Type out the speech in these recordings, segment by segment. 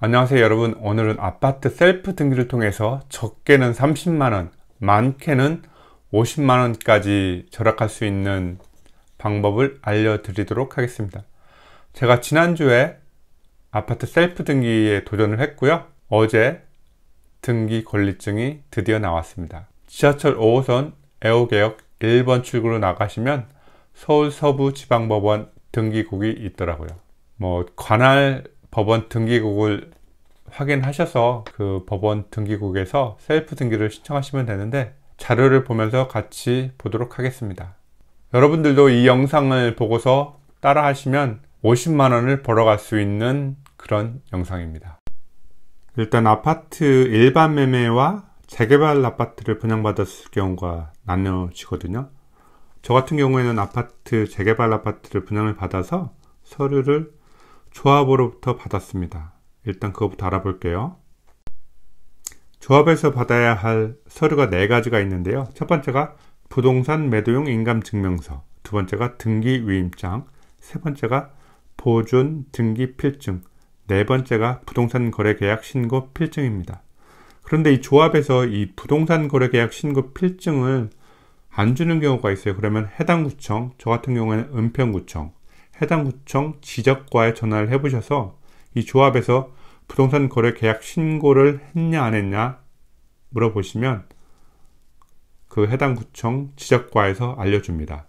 안녕하세요 여러분 오늘은 아파트 셀프 등기를 통해서 적게는 30만원 많게는 50만원까지 절약할 수 있는 방법을 알려드리도록 하겠습니다 제가 지난주에 아파트 셀프 등기에 도전을 했고요 어제 등기 권리증이 드디어 나왔습니다 지하철 5호선 애호개역 1번 출구로 나가시면 서울 서부지방법원 등기국이 있더라고요 뭐 관할 법원 등기국을 확인하셔서 그 법원 등기국에서 셀프 등기를 신청하시면 되는데 자료를 보면서 같이 보도록 하겠습니다. 여러분들도 이 영상을 보고서 따라 하시면 50만원을 벌어갈 수 있는 그런 영상입니다. 일단 아파트 일반 매매와 재개발 아파트를 분양받았을 경우가 나눠지거든요. 저 같은 경우에는 아파트 재개발 아파트를 분양을 받아서 서류를 조합으로부터 받았습니다. 일단 그것부터 알아볼게요. 조합에서 받아야 할 서류가 네 가지가 있는데요. 첫 번째가 부동산 매도용 인감증명서, 두 번째가 등기 위임장, 세 번째가 보존 등기 필증, 네 번째가 부동산 거래 계약 신고 필증입니다. 그런데 이 조합에서 이 부동산 거래 계약 신고 필증을 안 주는 경우가 있어요. 그러면 해당 구청, 저 같은 경우에는 은평구청, 해당 구청 지적과에 전화를 해보셔서 이 조합에서 부동산 거래 계약 신고를 했냐 안 했냐 물어보시면 그 해당 구청 지적과에서 알려줍니다.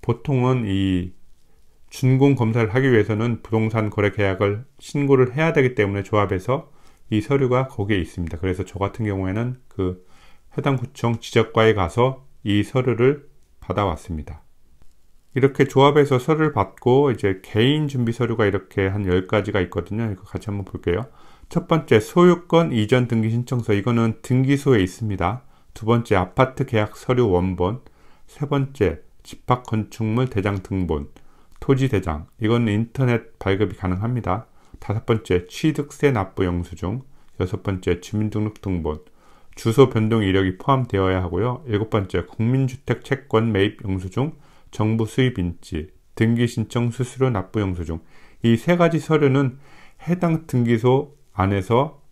보통은 이 준공 검사를 하기 위해서는 부동산 거래 계약을 신고를 해야 되기 때문에 조합에서 이 서류가 거기에 있습니다. 그래서 저 같은 경우에는 그 해당 구청 지적과에 가서 이 서류를 받아왔습니다. 이렇게 조합에서 서를 류 받고 이제 개인 준비 서류가 이렇게 한 10가지가 있거든요. 이거 같이 한번 볼게요. 첫 번째 소유권 이전 등기 신청서 이거는 등기소에 있습니다. 두 번째 아파트 계약 서류 원본, 세 번째 집합 건축물 대장 등본, 토지 대장 이건 인터넷 발급이 가능합니다. 다섯 번째 취득세 납부 영수증, 여섯 번째 주민등록 등본, 주소 변동 이력이 포함되어야 하고요. 일곱 번째 국민주택 채권 매입 영수증 정부 수입인지, 등기신청 수수료 납부 영수증 이 세 가지 서류는 해당 등기소 안에서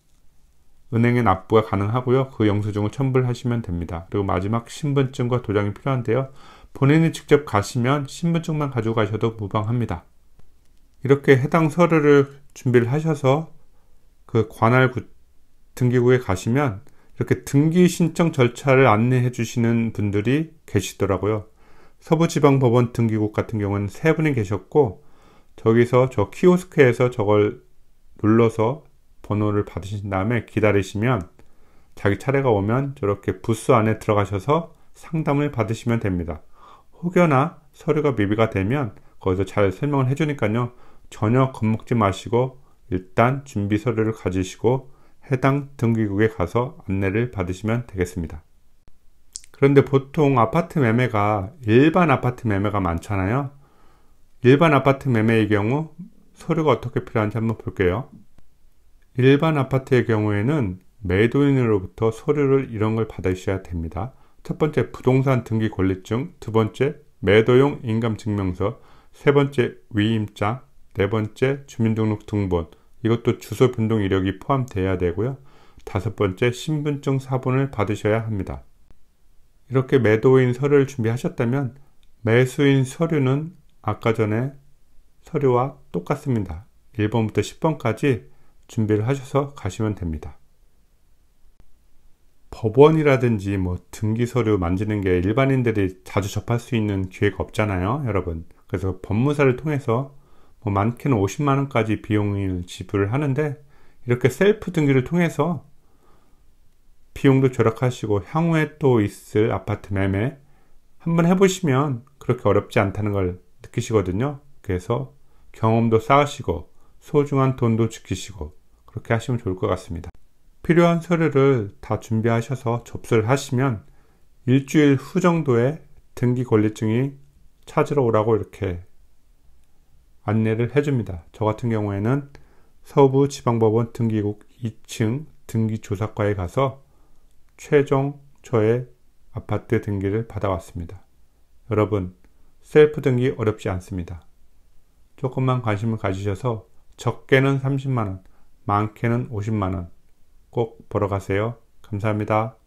은행에 납부가 가능하고요. 그 영수증을 첨부하시면 를 됩니다. 그리고 마지막 신분증과 도장이 필요한데요. 본인이 직접 가시면 신분증만 가지고 가셔도 무방합니다. 이렇게 해당 서류를 준비를 하셔서 그 관할 구, 등기구에 가시면 이렇게 등기 신청 절차를 안내해 주시는 분들이 계시더라고요. 서부지방법원 등기국 같은 경우는 세 분이 계셨고 저기서 저 키오스크에서 저걸 눌러서 번호를 받으신 다음에 기다리시면 자기 차례가 오면 저렇게 부스 안에 들어가셔서 상담을 받으시면 됩니다. 혹여나 서류가 미비가 되면 거기서 잘 설명을 해주니까요. 전혀 겁먹지 마시고 일단 준비 서류를 가지시고 해당 등기국에 가서 안내를 받으시면 되겠습니다. 그런데 보통 아파트 매매가 일반 아파트 매매가 많잖아요. 일반 아파트 매매의 경우 서류가 어떻게 필요한지 한번 볼게요. 일반 아파트의 경우에는 매도인으로부터 서류를 이런 걸 받으셔야 됩니다. 첫 번째 부동산 등기 권리증, 두 번째 매도용 인감증명서, 세 번째 위임장, 네 번째 주민등록 등본, 이것도 주소 변동 이력이 포함되어야 되고요. 다섯 번째 신분증 사본을 받으셔야 합니다. 이렇게 매도인 서류를 준비하셨다면 매수인 서류는 아까 전에 서류와 똑같습니다. 1번부터 10번까지 준비를 하셔서 가시면 됩니다. 법원이라든지 뭐 등기 서류 만지는 게 일반인들이 자주 접할 수 있는 기회가 없잖아요, 여러분. 그래서 법무사를 통해서 뭐 많게는 50만 원까지 비용을 지불을 하는데 이렇게 셀프 등기를 통해서 비용도 절약하시고 향후에 또 있을 아파트 매매 한번 해보시면 그렇게 어렵지 않다는 걸 느끼시거든요. 그래서 경험도 쌓으시고 소중한 돈도 지키시고 그렇게 하시면 좋을 것 같습니다. 필요한 서류를 다 준비하셔서 접수를 하시면 일주일 후 정도에 등기 권리증이 찾으러 오라고 이렇게 안내를 해줍니다. 저 같은 경우에는 서부지방법원 등기국 2층 등기조사과에 가서 최종 저의 아파트 등기를 받아왔습니다. 여러분, 셀프 등기 어렵지 않습니다. 조금만 관심을 가지셔서 적게는 30만원, 많게는 50만원 꼭 보러 가세요 감사합니다.